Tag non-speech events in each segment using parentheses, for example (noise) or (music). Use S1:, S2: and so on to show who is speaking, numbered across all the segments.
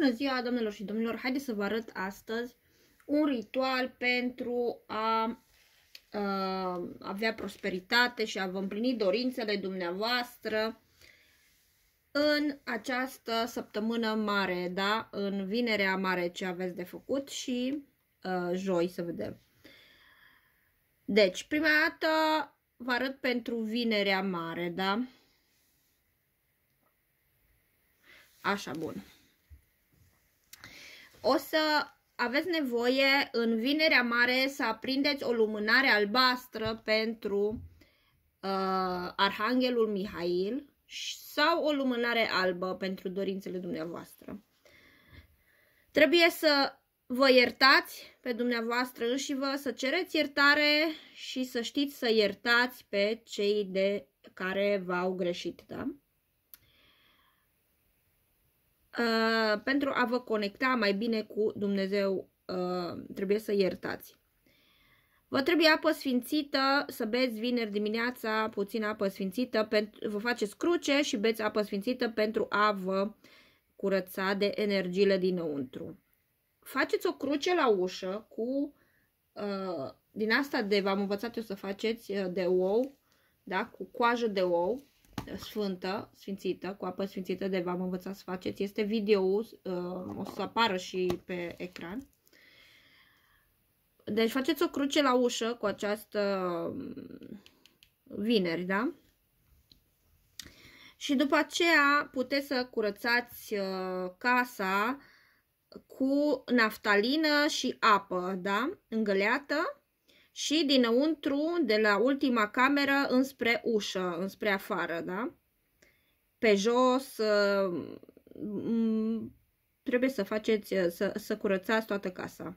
S1: Bună ziua, domnilor și domnilor! Haideți să vă arăt astăzi un ritual pentru a, a avea prosperitate și a vă împlini dorințele dumneavoastră în această săptămână mare, da? În vinerea mare ce aveți de făcut și a, joi să vedem. Deci, prima dată vă arăt pentru vinerea mare, da? Așa, bun o să aveți nevoie în vinerea mare să aprindeți o lumânare albastră pentru uh, Arhanghelul Mihail sau o lumânare albă pentru dorințele dumneavoastră. Trebuie să vă iertați pe dumneavoastră și vă să cereți iertare și să știți să iertați pe cei de care v-au greșit, da? Uh, pentru a vă conecta mai bine cu Dumnezeu, uh, trebuie să iertați. Vă trebuie apă sfințită să beți vineri dimineața puțină apă sfințită, pentru, vă faceți cruce și beți apă sfințită pentru a vă curăța de energiile dinăuntru. Faceți o cruce la ușă cu, uh, din asta de v-am învățat eu să faceți, uh, de ou, da? cu coajă de ou sfântă, sfințită, cu apă sfințită de v-am învățat să faceți. Este uh, o să apară și pe ecran. Deci faceți o cruce la ușă cu această mm, vineri, da? Și după aceea puteți să curățați uh, casa cu naftalină și apă, da? Îngăleată și dinăuntru, de la ultima cameră, înspre ușă, înspre afară, da? Pe jos, uh, trebuie să faceți, uh, să, să curățați toată casa.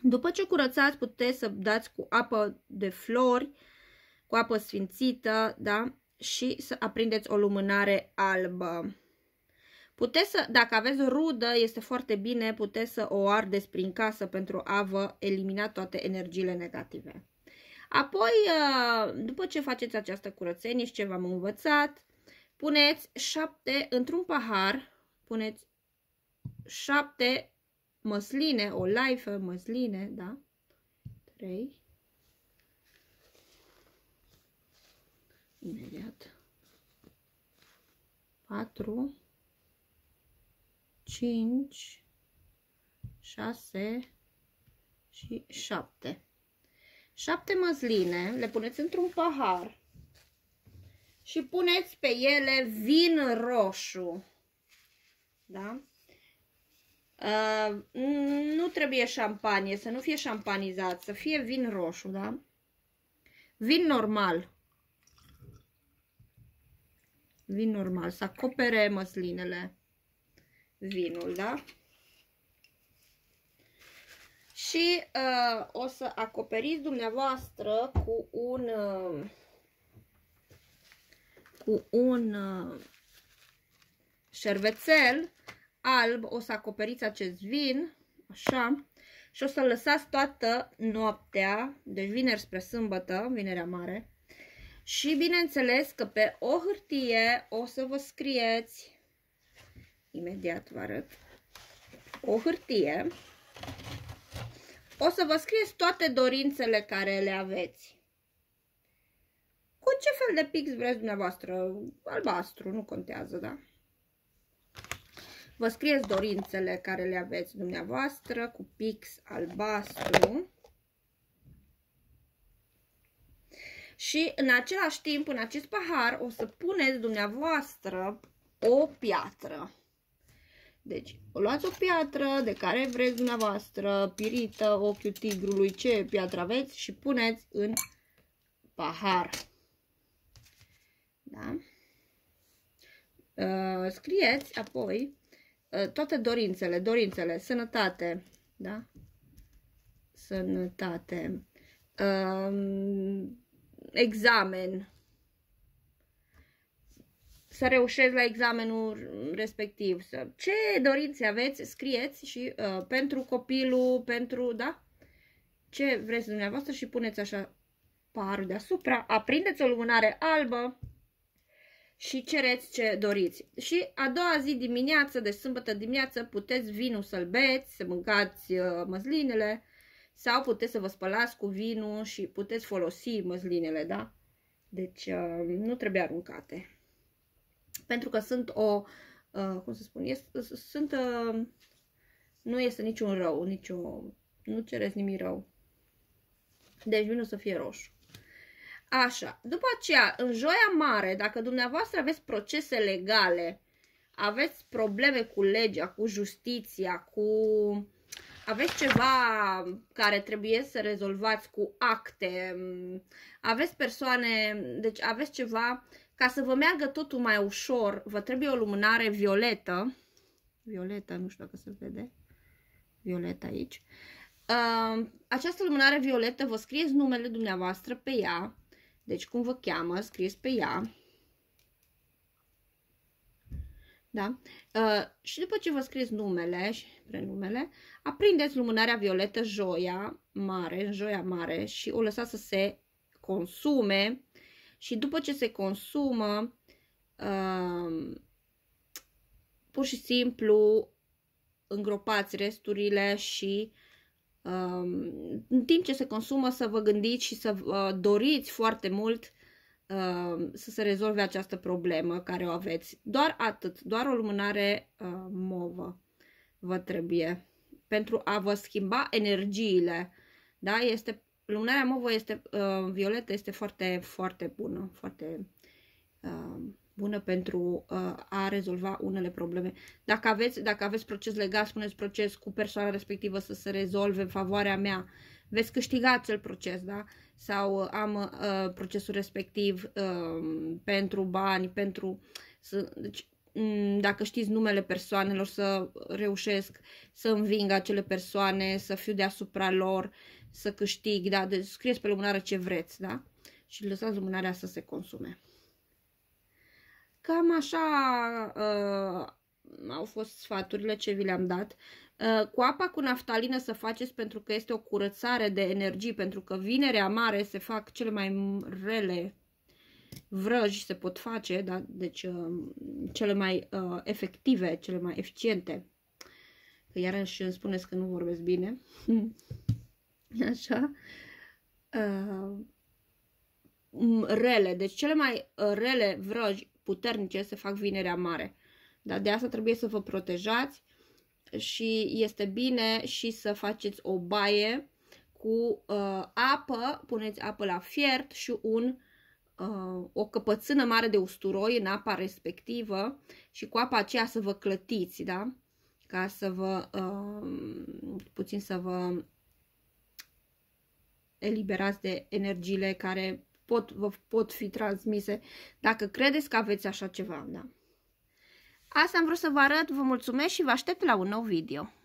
S1: După ce curățați, puteți să dați cu apă de flori, cu apă sfințită, da? Și să aprindeți o lumânare albă. Puteți să, dacă aveți rudă, este foarte bine, puteți să o ardeți prin casă pentru a vă elimina toate energiile negative. Apoi, ă, după ce faceți această curățenie și ce v-am învățat, puneți șapte într-un pahar, puneți șapte măsline, o laifă măsline, da? Trei. Imediat. Patru. 5, 6 și 7. 7 măsline le puneți într-un pahar și puneți pe ele vin roșu. Da? Uh, nu trebuie șampanie, să nu fie șampanizat, să fie vin roșu, da? Vin normal. Vin normal, să acopere măslinele vinul, da? Și uh, o să acoperiți dumneavoastră cu un uh, cu un uh, șervețel alb, o să acoperiți acest vin, așa, și o să lăsați toată noaptea, deci vineri spre sâmbătă, vinerea mare, și bineînțeles că pe o hârtie o să vă scrieți imediat vă arăt, o hârtie. O să vă scrieți toate dorințele care le aveți. Cu ce fel de pix vreți dumneavoastră? Albastru, nu contează, da? Vă scrieți dorințele care le aveți dumneavoastră cu pix albastru. Și în același timp, în acest pahar, o să puneți dumneavoastră o piatră. Deci, o luați o piatră de care vreți dumneavoastră, pirită, ochiul tigrului, ce piatră aveți și puneți în pahar. Da? Uh, scrieți apoi uh, toate dorințele, dorințele, sănătate, da? Sănătate, uh, examen, să reușesc la examenul respectiv. Să... Ce dorințe aveți, scrieți și uh, pentru copilul, pentru, da? Ce vreți dumneavoastră și puneți așa parul deasupra, aprindeți o lumânare albă și cereți ce doriți. Și a doua zi dimineață, de sâmbătă dimineață, puteți vinul să-l beți, să mâncați uh, măslinele sau puteți să vă spălați cu vinul și puteți folosi măslinele, da? Deci uh, nu trebuie aruncate pentru că sunt o, uh, cum să spun, este, sunt, uh, nu este niciun rău, nicio, nu cereți nimic rău. Deci vinul să fie roșu. Așa, după aceea, în joia mare, dacă dumneavoastră aveți procese legale, aveți probleme cu legea, cu justiția, cu... aveți ceva care trebuie să rezolvați cu acte, aveți persoane, deci aveți ceva ca să vă meargă totul mai ușor, vă trebuie o lumânare violetă. Violetă, nu știu dacă se vede. Violetă aici. această lumânare violetă, vă scrieți numele dumneavoastră pe ea. Deci cum vă cheamă, scrieți pe ea. Da? Ă, și după ce vă scrieți numele și prenumele, aprindeți lumânarea violetă joia mare, joia mare și o lăsați să se consume și după ce se consumă, uh, pur și simplu îngropați resturile și um, în timp ce se consumă să vă gândiți și să vă uh, doriți foarte mult um, să se rezolve această problemă care o aveți. Doar atât, doar o lumânare uh, movă vă trebuie pentru a vă schimba energiile. Da? Este Lunarea Movo este, uh, violetă este foarte, foarte bună, foarte uh, bună pentru uh, a rezolva unele probleme. Dacă aveți, dacă aveți proces legat, spuneți proces cu persoana respectivă să se rezolve în favoarea mea, veți câștiga acel proces, da? Sau uh, am uh, procesul respectiv uh, pentru bani, pentru... Să, deci, mm, dacă știți numele persoanelor, să reușesc să înving acele persoane, să fiu deasupra lor, să câștig, da, deci scrieți pe lumânare ce vreți, da? Și lăsați lumânarea să se consume. Cam așa uh, au fost sfaturile ce vi le-am dat. Uh, cu apa cu naftalină să faceți pentru că este o curățare de energii, pentru că vinerea mare se fac cele mai rele vrăji se pot face, da? deci uh, cele mai uh, efective, cele mai eficiente. iarăși îmi spuneți că nu vorbesc bine. (laughs) (laughs) așa, uh, rele. Deci cele mai uh, rele vrăji puternice se fac vinerea mare. Dar de asta trebuie să vă protejați și este bine și să faceți o baie cu uh, apă, puneți apă la fiert și un, uh, o căpățână mare de usturoi în apa respectivă și cu apa aceea să vă clătiți, da? Ca să vă, uh, puțin să vă eliberați de energiile care pot, vă pot fi transmise, dacă credeți că aveți așa ceva, da. Asta am vrut să vă arăt, vă mulțumesc și vă aștept la un nou video.